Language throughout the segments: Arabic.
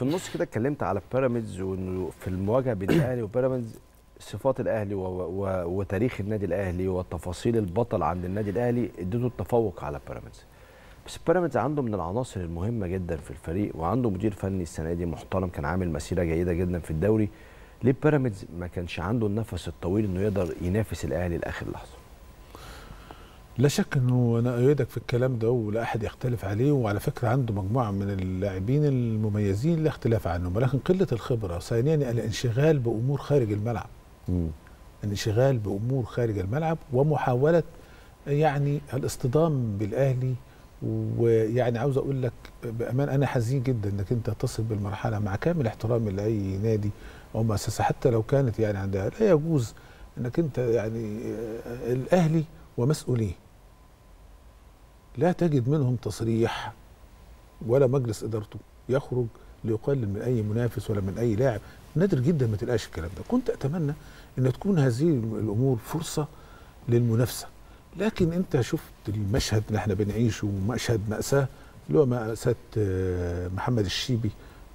في النص كده اتكلمت على بيراميدز وانه في المواجهه بين الاهلي وبيراميدز صفات الاهلي و... و... وتاريخ النادي الاهلي وتفاصيل البطل عند النادي الاهلي ادته التفوق على بيراميدز بس بيراميدز عنده من العناصر المهمه جدا في الفريق وعنده مدير فني السنه دي محترم كان عامل مسيره جيده جدا في الدوري ليه بيراميدز ما كانش عنده النفس الطويل انه يقدر ينافس الاهلي لاخر لحظه لا شك انه انا اؤيدك في الكلام ده ولا احد يختلف عليه وعلى فكره عنده مجموعه من اللاعبين المميزين لا اختلاف عنهم ولكن قله الخبره ثانيا الانشغال بامور خارج الملعب الانشغال بامور خارج الملعب ومحاوله يعني الاصطدام بالاهلي ويعني عاوز اقول لك بامان انا حزين جدا انك انت تصل بالمرحله مع كامل احترامي لاي نادي او مؤسسه حتى لو كانت يعني عندها لا يجوز انك انت يعني الاهلي ومسؤوليه لا تجد منهم تصريح ولا مجلس ادارته يخرج ليقلل من اي منافس ولا من اي لاعب نادر جدا ما تلقاش الكلام ده كنت اتمنى ان تكون هذه الامور فرصه للمنافسه لكن انت شفت المشهد اللي احنا بنعيشه مشهد ماساه اللي هو ماساه آه، محمد الشيبي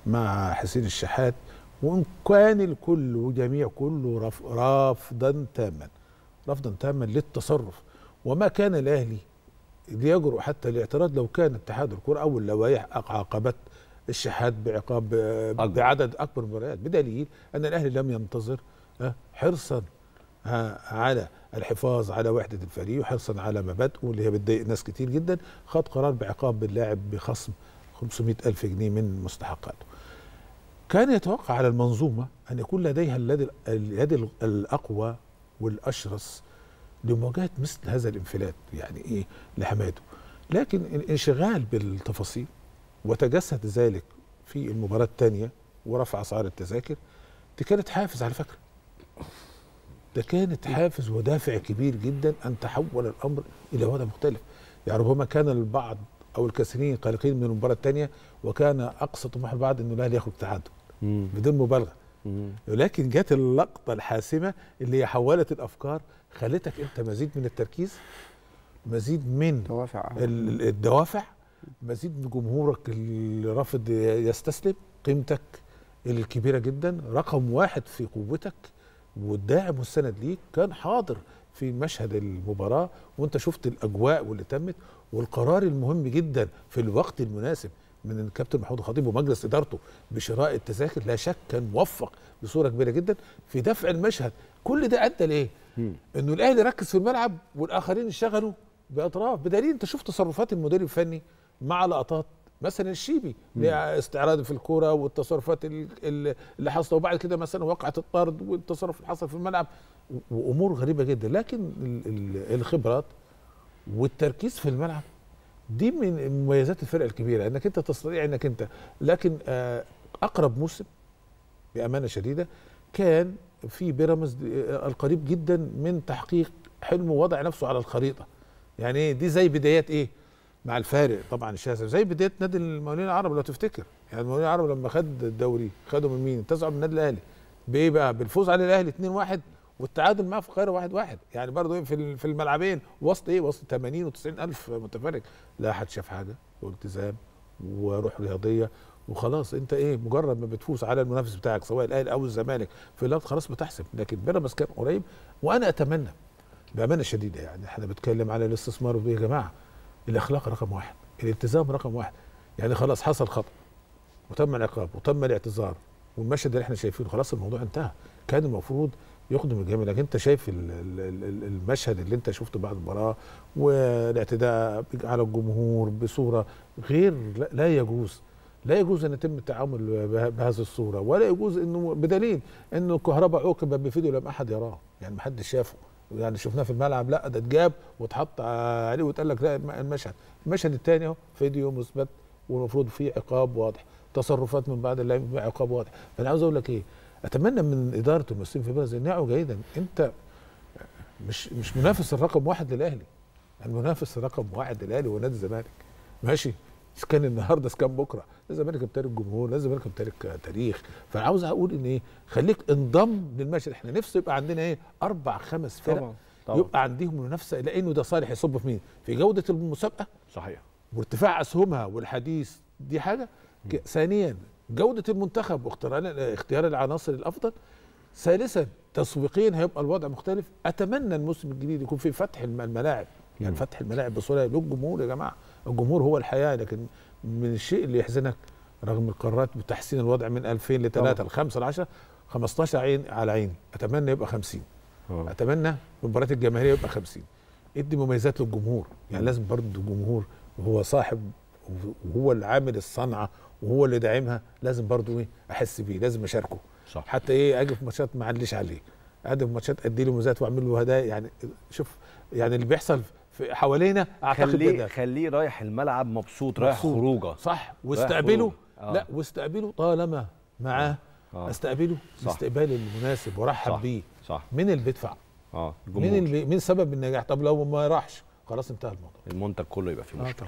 مع حسين الشحات وان كان الكل وجميع كله رافضا تاما رفضا تاما للتصرف وما كان الاهلي ليجرؤ حتى الاعتراض لو كان اتحاد الكره او اللوائح عاقبت الشحات بعقاب أكبر. بعدد اكبر من المباريات بدليل ان الاهلي لم ينتظر حرصا على الحفاظ على وحده الفريق وحرصا على مبادئه اللي هي بتضايق ناس كتير جدا خد قرار بعقاب اللاعب بخصم 500 ألف جنيه من مستحقاته كان يتوقع على المنظومة أن يكون لديها اليد الأقوى والأشرس لمواجهه مثل هذا الانفلات يعني ايه لحماته لكن الانشغال بالتفاصيل وتجسد ذلك في المباراه الثانيه ورفع اسعار التذاكر دي كانت حافز على فكره ده كانت حافز ودافع كبير جدا ان تحول الامر الى وضع مختلف يعني ربما كان البعض او الكثيرين قلقين من المباراه الثانيه وكان اقصى طموح البعض انه الاهلي يخرج تعادل بدون مبالغه ولكن جت اللقطه الحاسمه اللي هي حولت الافكار خلتك انت مزيد من التركيز مزيد من الدوافع الدوافع مزيد من جمهورك اللي رافض يستسلم قيمتك الكبيره جدا رقم واحد في قوتك والداعم والسند ليك كان حاضر في مشهد المباراه وانت شفت الاجواء واللي تمت والقرار المهم جدا في الوقت المناسب من الكابتن محمود الخطيب ومجلس ادارته بشراء التذاكر لا شك كان موفق بصوره كبيره جدا في دفع المشهد كل ده ادى لايه؟ انه الاهلي ركز في الملعب والاخرين انشغلوا باطراف بدليل انت شفت تصرفات المدير الفني مع لقطات مثلا الشيبي استعراض في الكوره والتصرفات اللي حصلت وبعد كده مثلا وقعه الطرد والتصرف اللي حصل في الملعب وامور غريبه جدا لكن الخبرات والتركيز في الملعب دي من مميزات الفرقه الكبيره انك انت تستطيع انك انت لكن آه، اقرب موسم بامانه شديده كان في بيراميدز آه، القريب جدا من تحقيق حلمه ووضع نفسه على الخريطه يعني إيه؟ دي زي بدايات ايه مع الفارق طبعا الشاسع زي بدايه نادي المولين العرب لو تفتكر يعني المولين العرب لما خد الدوري خده من مين؟ انتزعوا من النادي الاهلي بايه بقى؟ بالفوز على الاهلي 2-1 والتعادل معاه في القاهره واحد واحد يعني برضه إيه، في في الملعبين وسط ايه وسط 80 و90 الف متفرج لا حد شاف حاجه والتزام وروح رياضيه وخلاص انت ايه مجرد ما بتفوز على المنافس بتاعك سواء الاهلي او الزمالك في الارض خلاص بتحسب لكن بيراميدز كان قريب وانا اتمنى بامانه شديده يعني احنا بنتكلم على الاستثمار يا جماعه الاخلاق رقم واحد الالتزام رقم واحد يعني خلاص حصل خطا وتم العقاب وتم الاعتذار والمشهد اللي احنا شايفينه خلاص الموضوع انتهى كان المفروض يخدم الجميع لكن انت شايف المشهد اللي انت شفته بعد المباراه والاعتداء على الجمهور بصوره غير لا يجوز لا يجوز ان يتم التعامل بهذه الصوره ولا يجوز انه بدليل انه كهرباء عوقب بفيديو لم احد يراه يعني ما حدش شافه يعني شفناه في الملعب لا ده اتجاب واتحط عليه واتقال لك لا المشهد المشهد الثاني اهو فيديو مثبت والمفروض فيه عقاب واضح تصرفات من بعد اللعب عقاب واضح فانا عاوز اقول لك ايه اتمنى من اداره المسلمين في بلد ان يعوا جيدا انت مش مش منافس الرقم واحد للاهلي المنافس الرقم واحد للاهلي هو نادي الزمالك ماشي كان النهارده كان بكره الزمالك بتارك جمهور الزمالك بتارك تاريخ فعاوز اقول ان ايه خليك انضم للمشهد احنا نفسه يبقى عندنا ايه اربع خمس فرق طبعا. طبعا. يبقى عندهم منافسه لانه ده صالح يصب في مين في جوده المسابقه صحيح وارتفاع اسهمها والحديث دي حاجه ثانيا جوده المنتخب واختيار العناصر الافضل ثالثا تسويقيا هيبقى الوضع مختلف اتمنى الموسم الجديد يكون في يعني فتح الملاعب يعني فتح الملاعب بسرعه للجمهور يا جماعه الجمهور هو الحياه لكن من الشيء اللي يحزنك رغم القرارات بتحسين الوضع من 2000 ل 3 ل 5 ل 10 15 عين على عيني اتمنى يبقى 50 أوه. اتمنى المباريات الجماهيريه يبقى 50 ادي مميزات للجمهور يعني لازم برضه الجمهور هو صاحب وهو اللي عامل الصنعه وهو اللي داعمها لازم برضو ايه احس بيه لازم اشاركه صح. حتى ايه اجي في ماتشات ما عليه اجي في ماتشات ادي له مزات واعمل له هدايا يعني شوف يعني اللي بيحصل في حوالينا اعتقد خليه ده خليه رايح الملعب مبسوط, مبسوط. رايح خروجه صح واستقبله آه. لا واستقبله طالما معاه آه. آه. استقبله الاستقبال المناسب وارحب بيه صح مين اللي بيدفع اه الجمهور مين اللي مين سبب النجاح طب لو ما راحش خلاص انتهى الموضوع المنتج كله يبقى فيه آه مشكله آه